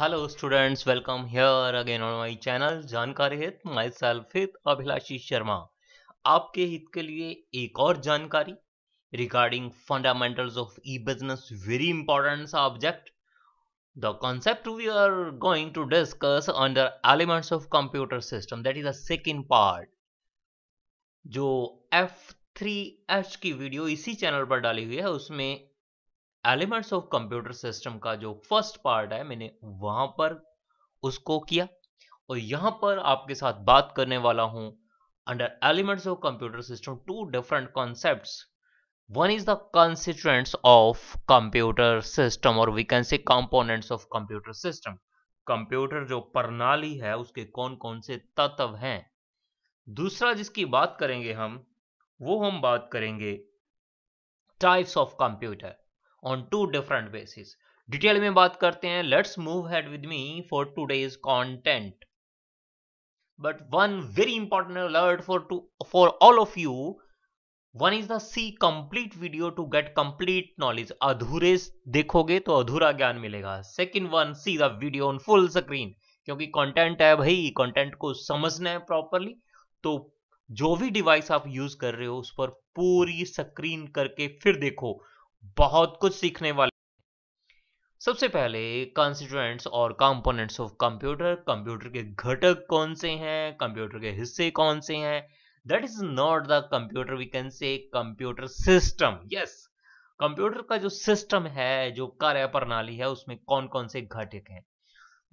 Hello students welcome here again on my channel जानकारी हित my self हित अभिलाषी शर्मा आपके हित के लिए एक और जानकारी regarding fundamentals of e business very important object the concept we are going to discuss under elements of computer system that is a second part जो एफ थ्री एच की वीडियो इसी चैनल पर डाली हुई है उसमें एलिमेंट्स ऑफ कंप्यूटर सिस्टम का जो फर्स्ट पार्ट है मैंने वहां पर उसको किया और यहां पर आपके साथ बात करने वाला हूं under elements of computer system two different concept one is the constituents of computer system और we can say components of computer system computer जो प्रणाली है उसके कौन कौन से तत्व हैं दूसरा जिसकी बात करेंगे हम वो हम बात करेंगे types of computer on two different basis detail में बात करते हैं let's move head with me for today's content but one very important alert for to for all of you one is the see complete video to get complete knowledge अधूरे देखोगे तो अधूरा ज्ञान मिलेगा second one see the video on full screen क्योंकि content है भाई content को समझना है प्रॉपरली तो जो भी डिवाइस आप यूज कर रहे हो उस पर पूरी स्क्रीन करके फिर देखो बहुत कुछ सीखने वाले सबसे पहले कंस्टिट्यूएंट्स और कंपोनेंट्स ऑफ कंप्यूटर कंप्यूटर के घटक कौन से हैं कंप्यूटर के हिस्से कौन से हैं that is not the computer we can say computer system yes computer का जो सिस्टम है जो कार्य प्रणाली है उसमें कौन कौन से घटक हैं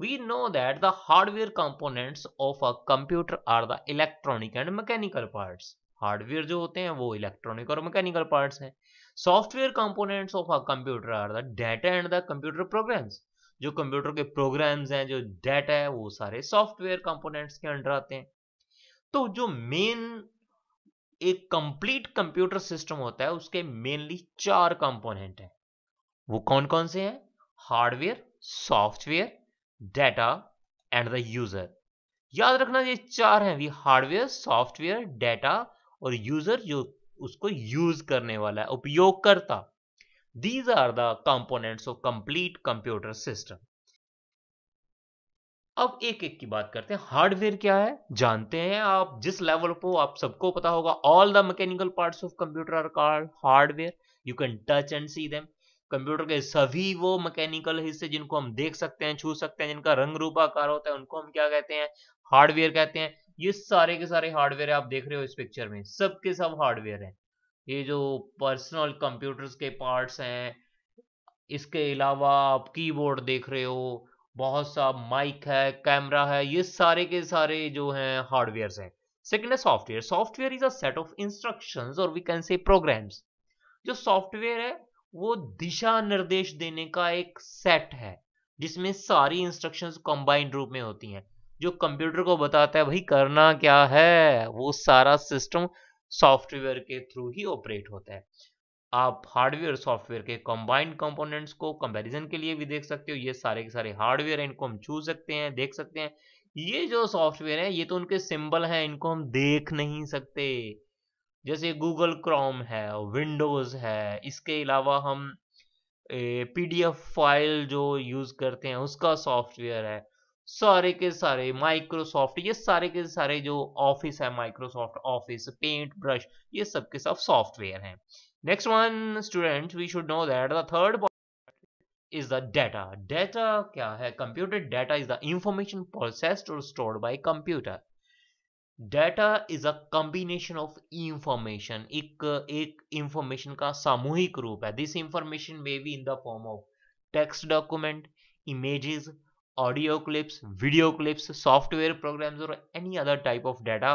we know that the hardware components of a computer are the electronic and mechanical parts hardware जो होते हैं वो इलेक्ट्रॉनिक और मैकेनिकल पार्ट्स हैं software components of a computer are the data and the computer programs जो computer के programs हैं जो डेटा है वो सारे सॉफ्टवेयर कंपोनेंट्स के अंडर आते हैं तो जो मेन एक कंप्लीट कंप्यूटर सिस्टम होता है उसके मेनली चार कंपोनेंट हैं वो कौन कौन से हैं hardware software data and the user याद रखना ये चार हैं हार्डवेयर सॉफ्टवेयर डेटा और यूजर जो उसको यूज करने वाला है उपयोगकर्ता these are the components of complete computer system अब एक एक की बात करते हैं हार्डवेयर क्या है जानते हैं आप जिस लेवल पर आप सबको पता होगा all the mechanical parts of computer are called hardware you can touch and see them computer के सभी वो मैकेनिकल हिस्से जिनको हम देख सकते हैं छू सकते हैं जिनका रंग रूप आकार होता है उनको हम क्या कहते हैं हार्डवेयर कहते हैं ये सारे के सारे हार्डवेयर आप देख रहे हो इस पिक्चर में सब सब हार्डवेयर है ये जो पर्सनल कंप्यूटर्स के पार्ट्स हैं इसके अलावा आप कीबोर्ड देख रहे हो बहुत सा माइक है कैमरा है ये सारे के सारे जो हैं हार्डवेयर हैं सेकेंड है software software is a set of instruction और वी कैन से प्रोग्राम्स जो सॉफ्टवेयर है वो दिशा निर्देश देने का एक सेट है जिसमें सारी इंस्ट्रक्शंस कंबाइंड रूप में होती हैं जो कंप्यूटर को बताता है भाई करना क्या है वो सारा सिस्टम सॉफ्टवेयर के थ्रू ही ऑपरेट होता है आप हार्डवेयर सॉफ्टवेयर के कंबाइंड कंपोनेंट्स को कंपैरिजन के लिए भी देख सकते हो ये सारे के सारे हार्डवेयर है इनको हम छू सकते हैं देख सकते हैं ये जो सॉफ्टवेयर है ये तो उनके सिंबल हैं इनको हम देख नहीं सकते जैसे गूगल क्रोम है विंडोज है इसके अलावा हम पीडीएफ फाइल जो यूज करते हैं उसका सॉफ्टवेयर है सारे के सारे माइक्रोसॉफ्ट ये सारे के सारे जो ऑफिस है माइक्रोसॉफ्ट ऑफिस पेंट ब्रश ये सब के सब सॉफ्टवेयर हैं next one student we should know that the third is the data data क्या है computer data is the information processed और stored by computer data is a combination of information एक एक इंफॉर्मेशन का सामूहिक रूप है this information may be in the form of text document images audio clips video clips software programs और any other type of data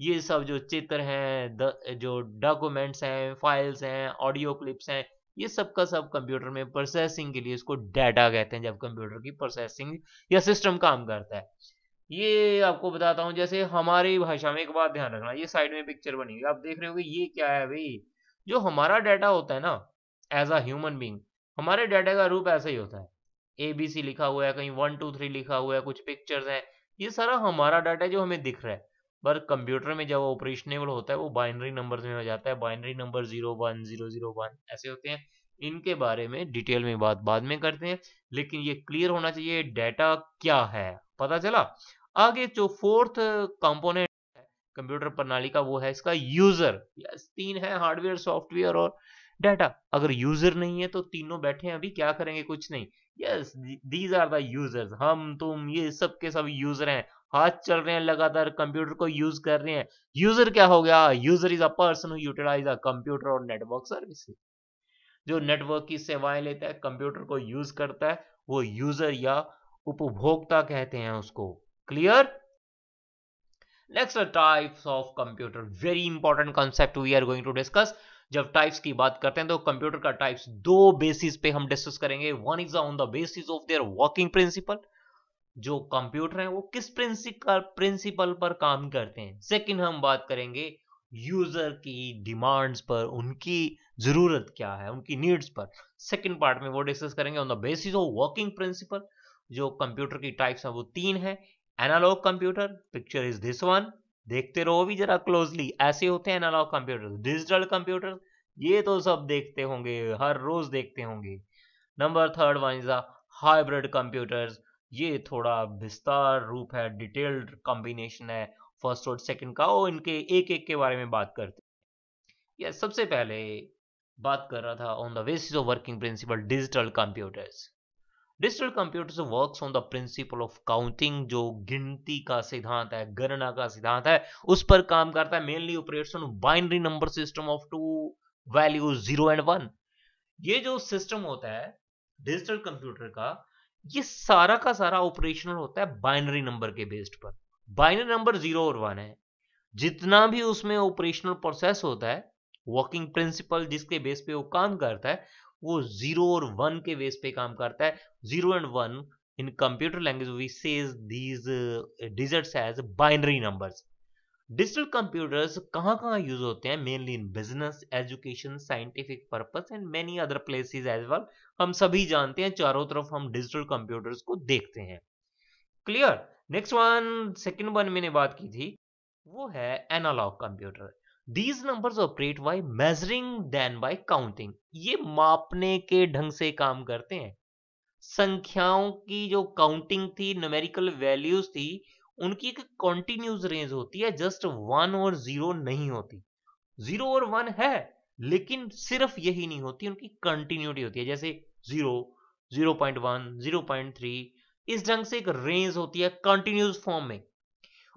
ये सब जो चित्र हैं जो डॉक्यूमेंट्स हैं फाइल्स हैं ऑडियो क्लिप्स हैं ये सब का सब कंप्यूटर में प्रोसेसिंग के लिए इसको डाटा कहते हैं जब कंप्यूटर की प्रोसेसिंग या सिस्टम काम करता है ये आपको बताता हूँ जैसे हमारी भाषा में एक बात ध्यान रखना ये साइड में पिक्चर बनी हुई आप देख रहे हो कि ये क्या है भाई जो हमारा डाटा होता है ना एज अ ह्यूमन बींग हमारे डाटा का रूप ऐसा ही होता है ए बी सी लिखा हुआ है कहीं वन टू थ्री लिखा हुआ है कुछ पिक्चर्स हैं ये सारा हमारा डाटा है जो हमें दिख रहा है पर कंप्यूटर में जब ऑपरेशनेबल होता है वो बाइनरी नंबर्स में हो जाता है binary number zero one zero zero one ऐसे होते हैं इनके बारे में डिटेल में बात बाद में करते हैं लेकिन ये क्लियर होना चाहिए डाटा क्या है पता चला आगे जो फोर्थ कंपोनेंट कंप्यूटर प्रणाली का वो है इसका यूजर यस तीन है हार्डवेयर सॉफ्टवेयर और डाटा अगर यूजर नहीं है तो तीनों बैठे हैं अभी क्या करेंगे कुछ नहीं yes these are the users हम तुम ये सब के सब यूजर हैं हाथ चल रहे हैं लगातार कंप्यूटर को यूज कर रहे हैं यूजर क्या हो गया user is a person utilize a computer और नेटवर्क सर्विस जो नेटवर्क की सेवाएं लेता है कंप्यूटर को यूज करता है वो यूजर या उपभोक्ता कहते हैं उसको clear next types of computer very important concept we are going to discuss जब टाइप्स की बात करते हैं तो कंप्यूटर का टाइप्स दो बेसिस पे हम डिस्कस करेंगे one is on the basis of their working principle जो कंप्यूटर है वो किस प्रिंसिपल पर काम करते हैं सेकंड हम बात करेंगे यूजर की डिमांड्स पर उनकी जरूरत क्या है उनकी नीड्स पर सेकंड पार्ट में वो डिस्कस करेंगे on the basis of working principle जो कंप्यूटर की टाइप्स है वो तीन है analog computer picture is this one देखते रहो भी जरा क्लोजली ऐसे होते हैं एनालॉग कंप्यूटर डिजिटल कंप्यूटर ये तो सब देखते होंगे हर रोज देखते होंगे number third one is hybrid computers ये थोड़ा विस्तार रूप है डिटेल्ड कॉम्बिनेशन है फर्स्ट और सेकंड का और इनके एक एक के बारे में बात करते या सबसे पहले बात कर रहा था on the basis of working principle digital computers digital computer works on the principle of counting जो गिनती का सिद्धांत है गणना का सिद्धांत है उस पर काम करता है mainly operates on binary number system of two value zero and one ये जो सिस्टम होता है डिजिटल कंप्यूटर का ये सारा का सारा ऑपरेशनल होता है बाइनरी नंबर के बेस्ड पर बाइनरी नंबर जीरो और वन है जितना भी उसमें ऑपरेशनल प्रोसेस होता है वर्किंग प्रिंसिपल जिसके बेस पे वो काम करता है वो जीरो और वन के बेस पे काम करता है zero and one in computer language we says these digits as binary numbers digital computers कहाँ कहाँ यूज होते हैं mainly in business education scientific purpose and many other places as well हम सभी जानते हैं चारों तरफ हम डिजिटल कंप्यूटर्स को देखते हैं clear next one second one मैंने बात की थी वो है analog computer these number operate by measuring then by counting ये मापने के ढंग से काम करते हैं संख्याओं की जो काउंटिंग थी न्यूमेरिकल वैल्यूज थी उनकी एक कॉन्टिन्यूस रेंज होती है जस्ट वन और जीरो नहीं होती जीरो और वन है लेकिन सिर्फ यही नहीं होती उनकी कंटिन्यूटी होती है जैसे zero zero point one zero point three इस ढंग से एक रेंज होती है कंटिन्यूस फॉर्म में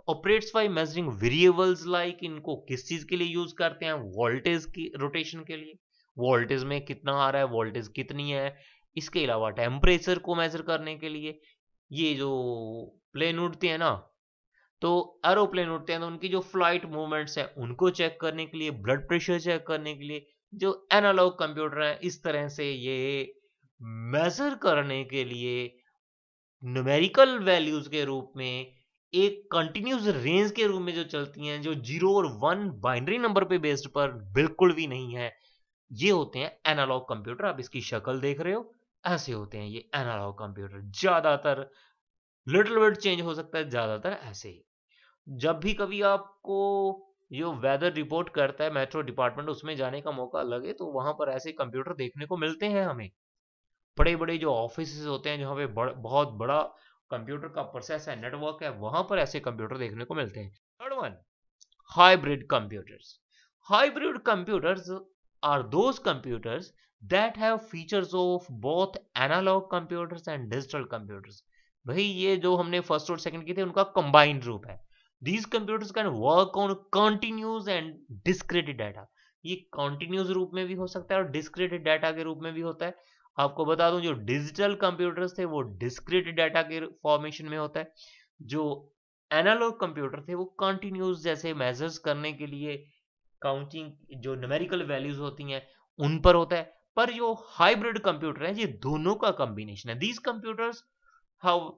operates by measuring variables like इनको किस चीज के लिए यूज करते हैं वोल्टेज की रोटेशन के लिए वोल्टेज में कितना आ रहा है वोल्टेज कितनी है इसके अलावा टेम्परेचर को मेजर करने के लिए ये जो प्लेन उड़ते हैं ना तो एरोप्लेन उड़ते हैं तो उनकी जो फ्लाइट मूवमेंट्स हैं उनको चेक करने के लिए ब्लड प्रेशर चेक करने के लिए जो एनालॉग कंप्यूटर है इस तरह से ये मेजर करने के लिए न्यूमेरिकल वैल्यूज के रूप में एक कंटिन्यूस रेंज के रूप में जो चलती हैं जो जीरो और वन बाइनरी नंबर पे बेस्ड पर बिल्कुल भी नहीं है ये होते हैं एनालॉग कंप्यूटर आप इसकी शक्ल देख रहे हो ऐसे होते हैं ये एनालॉग कंप्यूटर ज्यादातर लिटिल वर्ड चेंज हो सकता है ज्यादातर ऐसे ही जब भी कभी आपको जो वेदर रिपोर्ट करता है मेट्रो डिपार्टमेंट उसमें जाने का मौका लगे तो वहां पर ऐसे कंप्यूटर देखने को मिलते हैं हमें बड़े बड़े जो ऑफिस होते हैं जहाँ पे बड़, बहुत बड़ा कंप्यूटर का प्रोसेस है नेटवर्क है वहां पर ऐसे कंप्यूटर देखने को मिलते हैं third one hybrid computers hybrid computers are those computers that have features of both analog computers and digital computers भाई ये जो हमने फर्स्ट और सेकंड किए थे उनका कंबाइंड रूप है these computers can work on continuous and discrete data ये कंटिन्यूज रूप में भी हो सकता है और डिस्क्रेट डाटा के रूप में भी होता है आपको बता दूं जो डिजिटल कंप्यूटर्स थे वो डिस्क्रिट डाटा के फॉर्मेशन में होता है जो एनालॉग कंप्यूटर थे वो कंटिन्यूस जैसे मेजर्स करने के लिए काउंटिंग जो न्यूमेरिकल वैल्यूज होती हैं उन पर होता है पर जो हाइब्रिड कंप्यूटर है ये दोनों का कॉम्बिनेशन है these computers how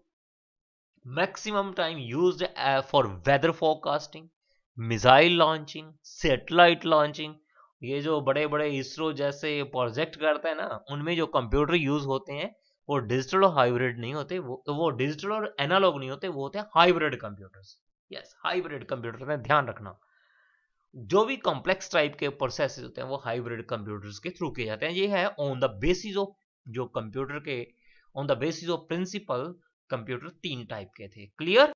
maximum time used for weather forecasting missile launching satellite launching ये जो बड़े बड़े इसरो जैसे प्रोजेक्ट करते हैं ना उनमें जो कंप्यूटर यूज होते हैं वो डिजिटल और हाइब्रिड नहीं होते वो तो वो डिजिटल और एनालॉग नहीं होते वो होते हैं hybrid computers yes hybrid computer में ध्यान रखना जो भी कॉम्प्लेक्स टाइप के प्रोसेस होते हैं वो हाइब्रिड कंप्यूटर्स के थ्रू किए जाते हैं ये है ऑन द बेसिस ऑफ जो कंप्यूटर के on the basis of principle computer तीन टाइप के थे clear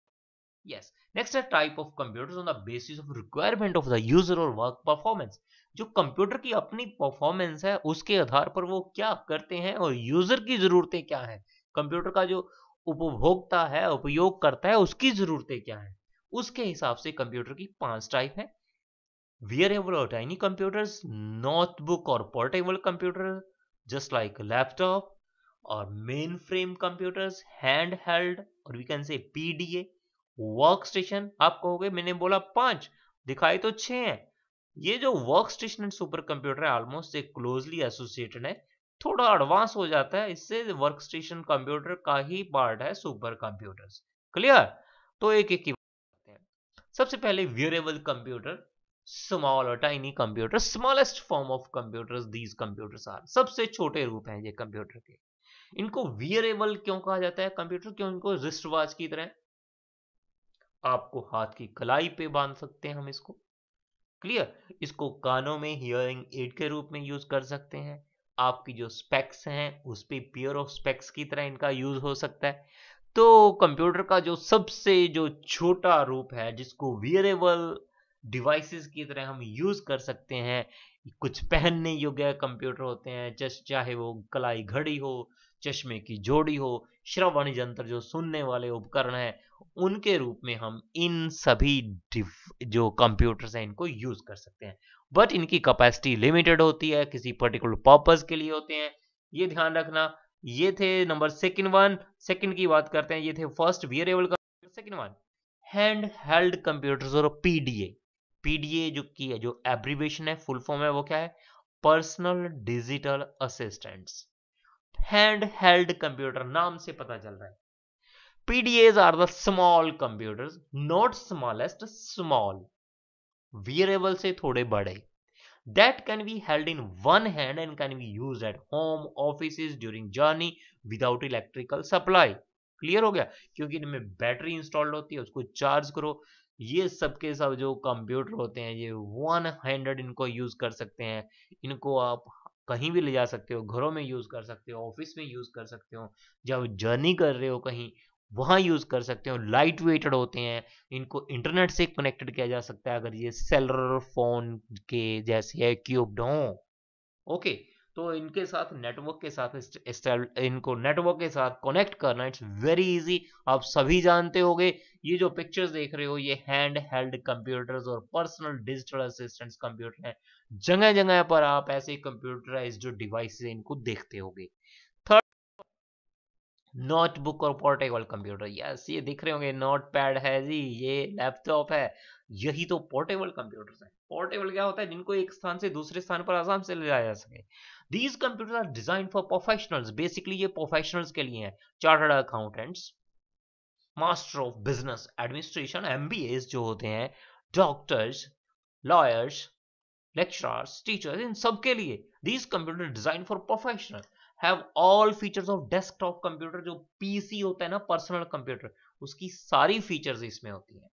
yes next a type of computers on the basis of requirement of the user or work performance जो कंप्यूटर की अपनी performance है उसके आधार पर वो क्या करते हैं और यूजर की जरूरतें क्या है कंप्यूटर का जो उपभोक्ता है उपयोग करता है उसकी जरूरतें क्या है उसके हिसाब से कंप्यूटर की पांच टाइप है वियरेबल और टाइनी कंप्यूटर नोटबुक और portable computer just like laptop और mainframe computers hand held और we can say PDA work station आप कहोगे मैंने बोला पांच दिखाई तो छह है ये जो work station and super computer है ऑलमोस्ट एक क्लोजली एसोसिएटेड है थोड़ा एडवांस हो जाता है इससे वर्क स्टेशन कंप्यूटर का ही पार्ट है सुपर कंप्यूटर क्लियर तो एक एक सबसे पहले व्यूरेबल कंप्यूटर स्मॉल और tiny computer smallest form of computers these computers are सबसे छोटे रूप हैं ये कंप्यूटर के इनको वियरेबल क्यों कहा जाता है कंप्यूटर क्यों इनको रिस्ट वॉच की तरह आपको हाथ की कलाई पे बांध सकते हैं हम इसको क्लियर इसको कानों में हियरिंग एड के रूप में यूज कर सकते हैं आपकी जो स्पेक्स हैं उस पर पेयर ऑफ स्पेक्स की तरह इनका यूज हो सकता है तो कंप्यूटर का जो सबसे जो छोटा रूप है जिसको वियरेबल डिवाइसेस की तरह हम यूज कर सकते हैं कुछ पहनने योग्य कंप्यूटर होते हैं जस्ट चाहे वो कलाई घड़ी हो चश्मे की जोड़ी हो श्रवण यंत्र जो सुनने वाले उपकरण है उनके रूप में हम इन सभी जो कंप्यूटर्स हैं इनको यूज कर सकते हैं बट इनकी कैपेसिटी लिमिटेड होती है किसी पर्टिकुलर पर्पज के लिए होते हैं ये ध्यान रखना ये थे नंबर सेकंड वन सेकंड की बात करते हैं ये थे first wearable computer second one hand held computers और पीडीए पीडीए जो की है जो एब्रीवेशन है फुल फॉर्म है वो क्या है personal digital assistants hand held computer नाम से पता चल रहा है PDAs are the small computers, not smallest, small. Wearable से थोड़े बड़े. That can be held in one hand and can be used at home, offices, during journey without electrical supply. Clear हो गया क्योंकि इनमें बैटरी इंस्टॉल्ड होती है उसको चार्ज करो ये सबके सब जो कंप्यूटर होते हैं ये वन हैंडेड इनको यूज कर सकते हैं इनको आप कहीं भी ले जा सकते हो घरों में यूज कर सकते हो ऑफिस में यूज कर सकते हो जब जर्नी कर रहे हो कहीं वहाँ यूज़ कर सकते हो लाइट वेटेड होते हैं इनको इंटरनेट से कनेक्टेड किया जा सकता है अगर ये सेलर फोन के जैसे है क्यूब्ड हो ओके तो इनके साथ नेटवर्क के साथ इनको नेटवर्क के साथ कनेक्ट करना इट्स वेरी इजी आप सभी जानते होंगे ये जो पिक्चर्स देख रहे हो ये हैंड हेल्ड कंप्यूटर्स और पर्सनल डिजिटल असिस्टेंट्स कंप्यूटर हैं जगह जगह पर आप ऐसे कंप्यूटराइज जो डिवाइस इनको देखते होंगे नोटबुक और पोर्टेबल कंप्यूटर यस ये दिख रहे होंगे नोट पैड है जी ये लैपटॉप है यही तो पोर्टेबल कंप्यूटर है पोर्टेबल क्या होता है जिनको एक स्थान से दूसरे स्थान पर आसाम से ले जाया जा सके these computer are design for professionals basically ये प्रोफेशनल्स के लिए है chartered accountants master of business administration M जो होते हैं डॉक्टर्स लॉयर्स लेक्चरर्स टीचर्स इन सबके लिए these computer design for professional have all features of desktop computer जो पीसी होता है ना पर्सनल कंप्यूटर उसकी सारी फीचर्स इसमें होती है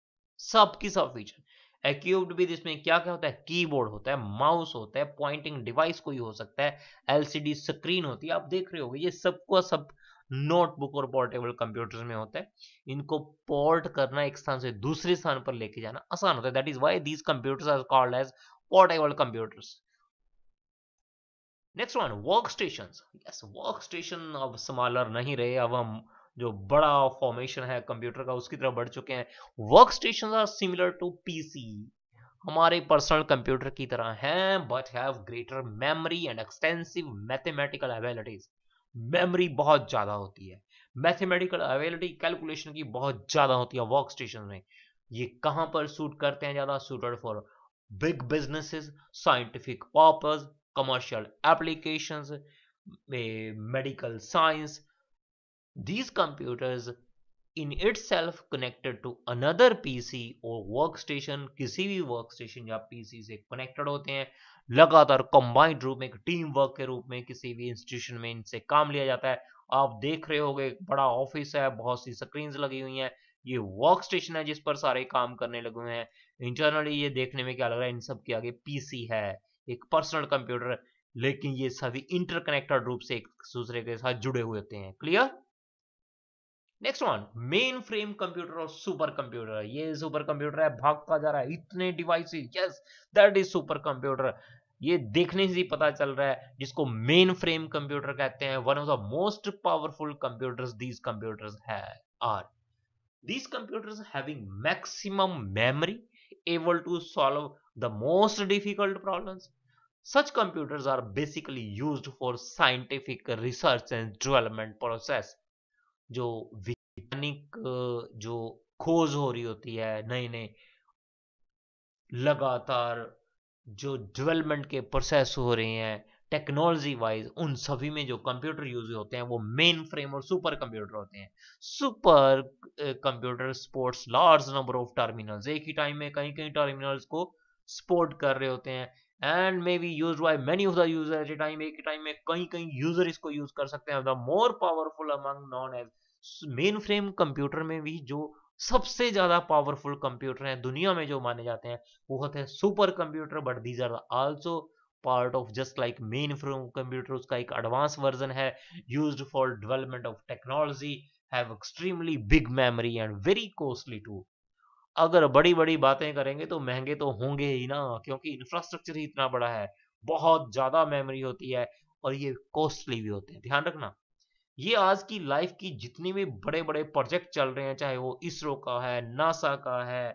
सब की सब फीचर एक्यूब्ड भी इसमें क्या क्या होता है कीबोर्ड होता है माउस होता है पॉइंटिंग डिवाइस कोई हो सकता है एलसीडी स्क्रीन होती है आप देख रहे हो ये सबको सब नोटबुक और पोर्टेबल कंप्यूटर्स में होता है इनको पोर्ट करना एक स्थान से दूसरे स्थान पर लेके जाना आसान होता है that is why these computers are called as portable computers next one work station yes work station अब स्मॉलर नहीं रहे अब हम जो बड़ा फॉर्मेशन है कंप्यूटर का उसकी तरफ बढ़ चुके हैं work station are similar to PC हमारे पर्सनल कंप्यूटर की तरह हैं but have greater memory and extensive mathematical abilities memory बहुत ज़्यादा होती है मैथमेटिकल अवेलिटी कैलकुलेशन की बहुत ज़्यादा होती है वर्क स्टेशन में ये कहां पर सूट करते हैं ज़्यादा suited for big businesses scientific purpose commercial applications, medical science. These computers in itself connected to another PC or workstation किसी भी workstation या PC से connected होते हैं लगातार combined रूप में एक team work के रूप में किसी भी institution में इनसे काम लिया जाता है आप देख रहे होगे बड़ा ऑफिस है बहुत सी स्क्रीन लगी हुई हैं ये वर्क स्टेशन है जिस पर सारे काम करने लगे हुए हैं इंटरनली ये देखने में क्या लग रहा है इन सब के आगे पीसी है एक पर्सनल कंप्यूटर लेकिन ये सभी इंटरकनेक्टेड रूप से एक दूसरे के साथ जुड़े हुए होते हैं clear next one main frame computer और सुपर कंप्यूटर ये सुपर कंप्यूटर है भागता जा रहा है इतने devices yes that is super computer ये देखने से ही पता चल रहा है जिसको मेन फ्रेम कंप्यूटर कहते हैं one of the most powerful computers these computers है are these computers having maximum memory able to solve the most difficult problems. Such computers are basically used for scientific research and development process. जो वैज्ञानिक जो खोज हो रही होती है नए नए लगातार जो डेवलपमेंट के प्रोसेस हो रहे हैं टेक्नोलॉजी वाइज उन सभी में जो कंप्यूटर यूज होते हैं वो मेन फ्रेम और सुपर कंप्यूटर होते हैं super computer sports large number of terminals एक ही टाइम में कहीं कहीं टर्मिनल्स को सपोर्ट कर रहे होते हैं and may be use by many of the user at a time एक टाइम में कहीं कहीं यूजर इसको यूज कर सकते हैं the more powerful among known as main frame computer में भी जो सबसे ज्यादा पावरफुल कंप्यूटर हैं दुनिया में जो माने जाते हैं वो होते हैं super computer but these are also part of just like main frame computer उसका एक एडवांस वर्जन है use for development of technology have extremely big memory and very costly too अगर बड़ी बड़ी बातें करेंगे तो महंगे तो होंगे ही ना क्योंकि इंफ्रास्ट्रक्चर ही इतना बड़ा है बहुत ज्यादा मेमोरी होती है और ये कॉस्टली भी होते हैं ध्यान रखना ये आज की लाइफ की जितने भी बड़े बड़े प्रोजेक्ट चल रहे हैं चाहे वो इसरो का है नासा का है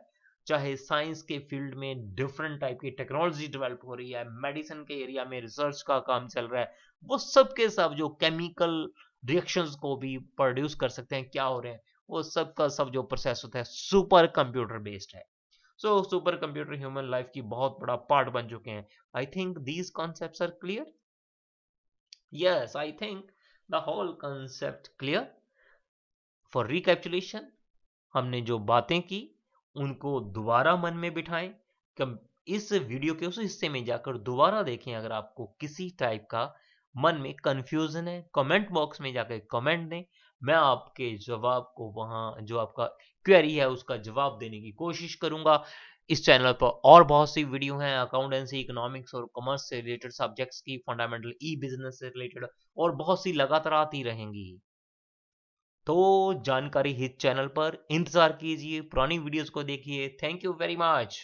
चाहे साइंस के फील्ड में डिफरेंट टाइप की टेक्नोलॉजी डेवलप हो रही है मेडिसिन के एरिया में रिसर्च का काम चल रहा है वो सब के सब जो केमिकल रिएक्शंस को भी प्रोड्यूस कर सकते हैं क्या हो रहे हैं वो सब का सब जो प्रोसेस होता है सुपर कंप्यूटर बेस्ड है so super computer human life की बहुत बड़ा पार्ट बन चुके हैं I think these concept are clear yes I think the whole concept clear for recapitulation हमने जो बातें की उनको दोबारा मन में बिठाएं इस वीडियो के उस हिस्से में जाकर दोबारा देखें अगर आपको किसी टाइप का मन में कंफ्यूजन है कमेंट बॉक्स में जाकर कमेंट दें मैं आपके जवाब को वहां जो आपका क्वेरी है उसका जवाब देने की कोशिश करूंगा इस चैनल पर और बहुत सी वीडियो हैं अकाउंटेंसी इकोनॉमिक्स और कॉमर्स से रिलेटेड सब्जेक्ट्स की फंडामेंटल ई बिजनेस से रिलेटेड और बहुत सी लगातार आती रहेंगी तो जानकारी हित चैनल पर इंतजार कीजिए पुरानी वीडियोस को देखिए थैंक यू वेरी मच